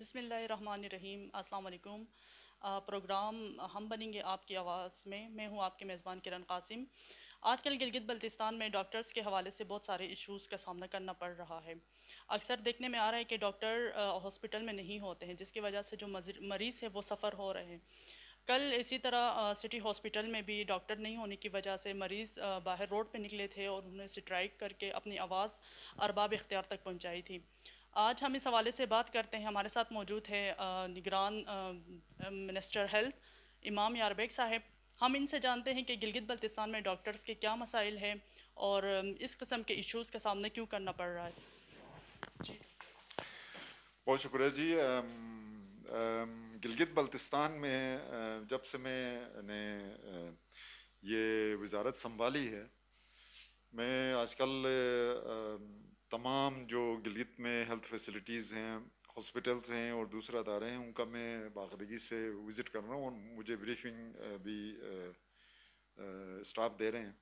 बसमीम् अल्लाम प्रोग्राम हम बनेंगे आपकी आवाज़ में मैं हूँ आपके मेज़बान किरण कासिम आजकल गिलगित बल्तिस्तान में डॉक्टर्स के हवाले से बहुत सारे इश्यूज़ का सामना करना पड़ रहा है अक्सर देखने में आ रहा है कि डॉक्टर हॉस्पिटल में नहीं होते हैं जिसकी वजह से जो मरीज़ है वो सफ़र हो रहे हैं कल इसी तरह सिटी हॉस्पिटल में भी डॉक्टर नहीं होने की वजह से मरीज़ बाहर रोड पर निकले थे और उन्होंने स्ट्राइक करके अपनी आवाज़ अरबाब इख्तियार तक पहुँचाई थी आज हम इस हवाले से बात करते हैं हमारे साथ मौजूद है निगरान मिनिस्टर हेल्थ इमाम यारबेग साहब हम इनसे जानते हैं कि गिलगित बल्तिस्तान में डॉक्टर्स के क्या मसाइल हैं और इस कस्म के इश्यूज़ का सामना क्यों करना पड़ रहा है जी बहुत शुक्रिया जी गिलगित बल्तिस्तान में जब से मैंने ये वजारत संभाली है मैं आजकल आ, तमाम जो गलित में हेल्थ फैसिलिटीज़ हैं हॉस्पिटल्स हैं और दूसरा अदारे हैं उनका मैं बाकायदगी से विज़िट कर रहा हूँ और मुझे ब्रीफिंग भी स्टाफ दे रहे हैं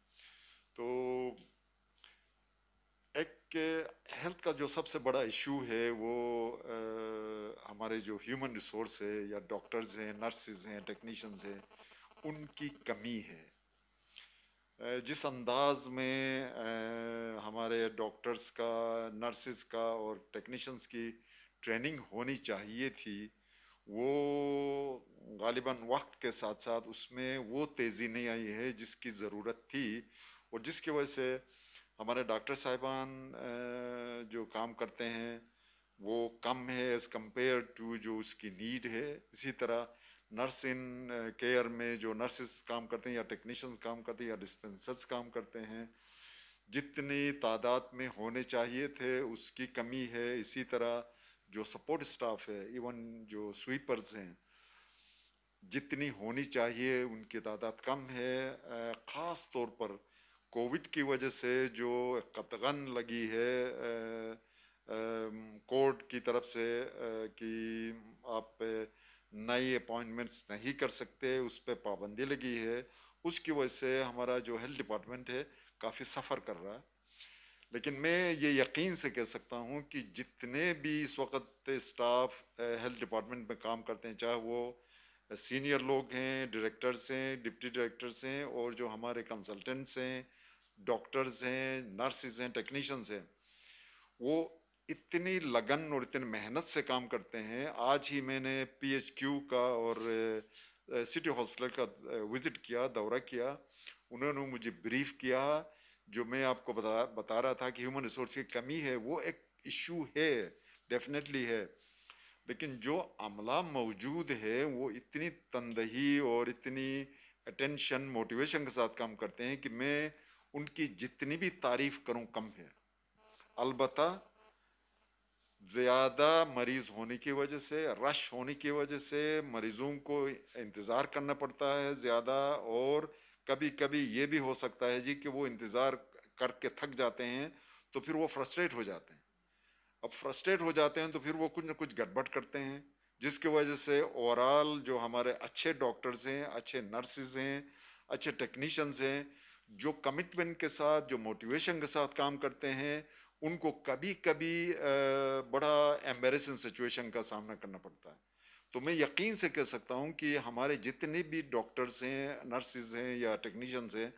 तो एक हेल्थ का जो सबसे बड़ा इशू है वो आ, हमारे जो ह्यूमन रिसोर्स है या डॉक्टर्स हैं नर्सिस हैं टेक्नीशियंस हैं उनकी कमी है जिस अंदाज में हमारे डॉक्टर्स का नर्सिस का और टेक्नीशियंस की ट्रेनिंग होनी चाहिए थी वो गालिबा वक्त के साथ साथ उसमें वो तेज़ी नहीं आई है जिसकी ज़रूरत थी और जिसकी वजह से हमारे डॉक्टर साहिबान जो काम करते हैं वो कम है एज़ कम्पेयर टू जो उसकी नीड है इसी तरह नर्स इन केयर में जो नर्सिस काम करते हैं या टेक्नीशियंस काम करते हैं या डिस्पेंसर्स काम करते हैं जितनी तादाद में होने चाहिए थे उसकी कमी है इसी तरह जो सपोर्ट स्टाफ है इवन जो स्वीपर्स हैं जितनी होनी चाहिए उनकी तादाद कम है ख़ास तौर पर कोविड की वजह से जो कतगन लगी है कोर्ट की तरफ से कि आप नए अपॉइंटमेंट्स नहीं कर सकते उस पर पाबंदी लगी है उसकी वजह से हमारा जो हेल्थ डिपार्टमेंट है काफ़ी सफ़र कर रहा है लेकिन मैं ये यकीन से कह सकता हूँ कि जितने भी इस वक्त स्टाफ हेल्थ डिपार्टमेंट में काम करते हैं चाहे वो सीनियर लोग हैं डायरेक्टर्स हैं डिप्टी डायरेक्टर्स हैं और जो हमारे कंसल्टेंट्स हैं डॉक्टर्स हैं नर्सिस हैं टेक्नीशियंस हैं वो इतनी लगन और इतनी मेहनत से काम करते हैं आज ही मैंने पीएचक्यू का और सिटी हॉस्पिटल का विज़िट किया दौरा किया उन्होंने मुझे ब्रीफ किया जो मैं आपको बता बता रहा था कि ह्यूमन रिसोर्स की कमी है वो एक इशू है डेफिनेटली है लेकिन जो अमला मौजूद है वो इतनी तनदही और इतनी अटेंशन मोटिवेशन के साथ काम करते हैं कि मैं उनकी जितनी भी तारीफ करूं कम है अलबत्ता ज़्यादा मरीज़ होने की वजह से रश होने की वजह से मरीज़ों को इंतज़ार करना पड़ता है ज़्यादा और कभी कभी ये भी हो सकता है जी कि वो इंतज़ार करके थक जाते हैं तो फिर वो फ्रस्ट्रेट हो जाते हैं अब फ्रस्ट्रेट हो जाते हैं तो फिर वो कुछ ना कुछ गड़बड़ करते हैं जिसकी वजह से ओवरऑल जो हमारे अच्छे डॉक्टर्स हैं अच्छे नर्सेज हैं अच्छे टेक्नीशियंस हैं जो कमिटमेंट के साथ जो मोटिवेशन के साथ काम करते हैं उनको कभी कभी बड़ा एम्बेसिंग सिचुएशन का सामना करना पड़ता है तो मैं यकीन से कह सकता हूँ कि हमारे जितने भी डॉक्टर्स हैं नर्सिस हैं या टेक्नीशियंस हैं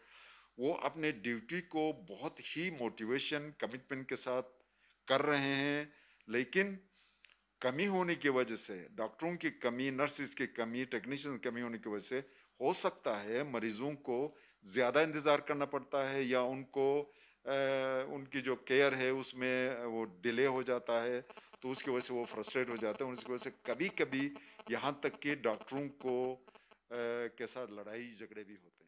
वो अपने ड्यूटी को बहुत ही मोटिवेशन कमिटमेंट के साथ कर रहे हैं लेकिन कमी होने की वजह से डॉक्टरों की कमी नर्सिस की कमी टेक्नीशियन की कमी होने की वजह से हो सकता है मरीजों को ज़्यादा इंतज़ार करना पड़ता है या उनको उनकी जो केयर है उसमें वो डिले हो जाता है तो उसकी वजह से वो फ्रस्ट्रेट हो जाते हैं उसकी वजह से कभी कभी यहाँ तक कि डॉक्टरों को के साथ लड़ाई झगड़े भी होते हैं